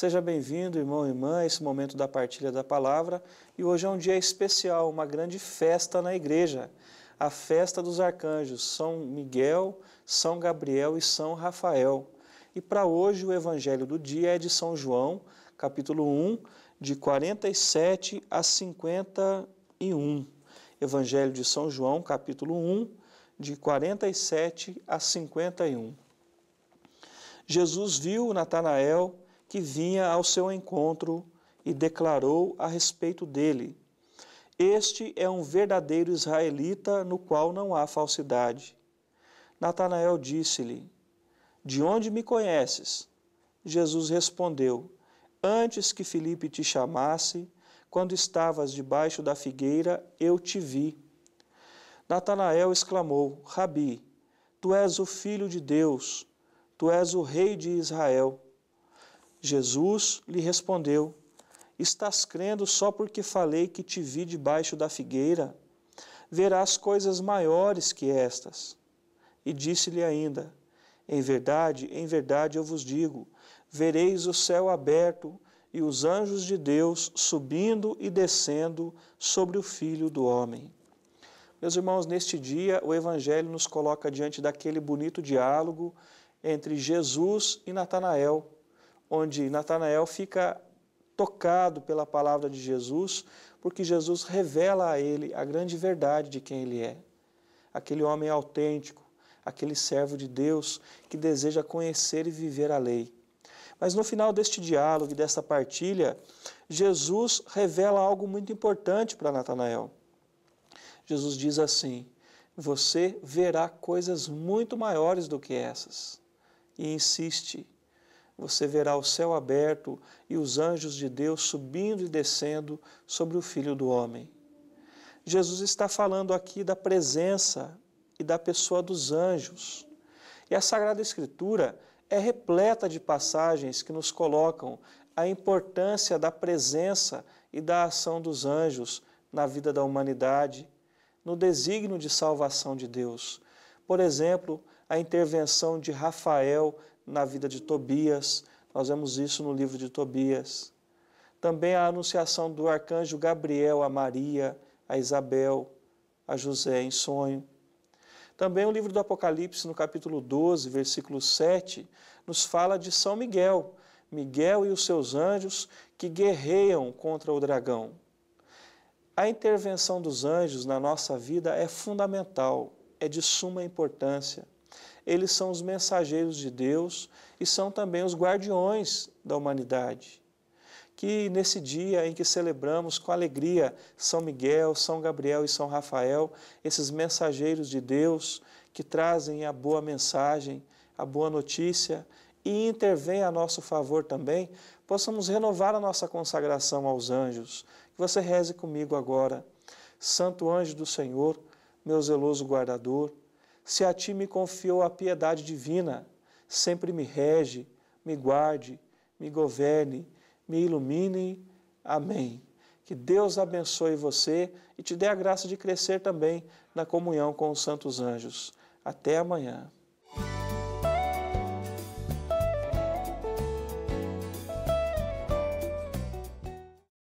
Seja bem-vindo, irmão e irmã, a esse momento da partilha da palavra. E hoje é um dia especial, uma grande festa na igreja. A festa dos arcanjos, São Miguel, São Gabriel e São Rafael. E para hoje o evangelho do dia é de São João, capítulo 1, de 47 a 51. Evangelho de São João, capítulo 1, de 47 a 51. Jesus viu Natanael que vinha ao seu encontro e declarou a respeito dele: Este é um verdadeiro israelita no qual não há falsidade. Natanael disse-lhe: De onde me conheces? Jesus respondeu: Antes que Filipe te chamasse, quando estavas debaixo da figueira, eu te vi. Natanael exclamou: Rabi, tu és o filho de Deus, tu és o rei de Israel. Jesus lhe respondeu: Estás crendo só porque falei que te vi debaixo da figueira? Verás coisas maiores que estas. E disse-lhe ainda: Em verdade, em verdade eu vos digo: vereis o céu aberto e os anjos de Deus subindo e descendo sobre o filho do homem. Meus irmãos, neste dia o Evangelho nos coloca diante daquele bonito diálogo entre Jesus e Natanael onde Natanael fica tocado pela palavra de Jesus, porque Jesus revela a ele a grande verdade de quem ele é. Aquele homem autêntico, aquele servo de Deus que deseja conhecer e viver a lei. Mas no final deste diálogo e desta partilha, Jesus revela algo muito importante para Natanael. Jesus diz assim: Você verá coisas muito maiores do que essas. E insiste você verá o céu aberto e os anjos de Deus subindo e descendo sobre o Filho do Homem. Jesus está falando aqui da presença e da pessoa dos anjos. E a Sagrada Escritura é repleta de passagens que nos colocam a importância da presença e da ação dos anjos na vida da humanidade, no desígnio de salvação de Deus. Por exemplo, a intervenção de Rafael na vida de Tobias. Nós vemos isso no livro de Tobias. Também a anunciação do arcanjo Gabriel a Maria, a Isabel, a José em sonho. Também o livro do Apocalipse, no capítulo 12, versículo 7, nos fala de São Miguel, Miguel e os seus anjos que guerreiam contra o dragão. A intervenção dos anjos na nossa vida é fundamental, é de suma importância eles são os mensageiros de Deus e são também os guardiões da humanidade. Que nesse dia em que celebramos com alegria São Miguel, São Gabriel e São Rafael, esses mensageiros de Deus que trazem a boa mensagem, a boa notícia e intervêm a nosso favor também, possamos renovar a nossa consagração aos anjos. Que você reze comigo agora. Santo anjo do Senhor, meu zeloso guardador, se a ti me confiou a piedade divina, sempre me rege, me guarde, me governe, me ilumine. Amém. Que Deus abençoe você e te dê a graça de crescer também na comunhão com os santos anjos. Até amanhã.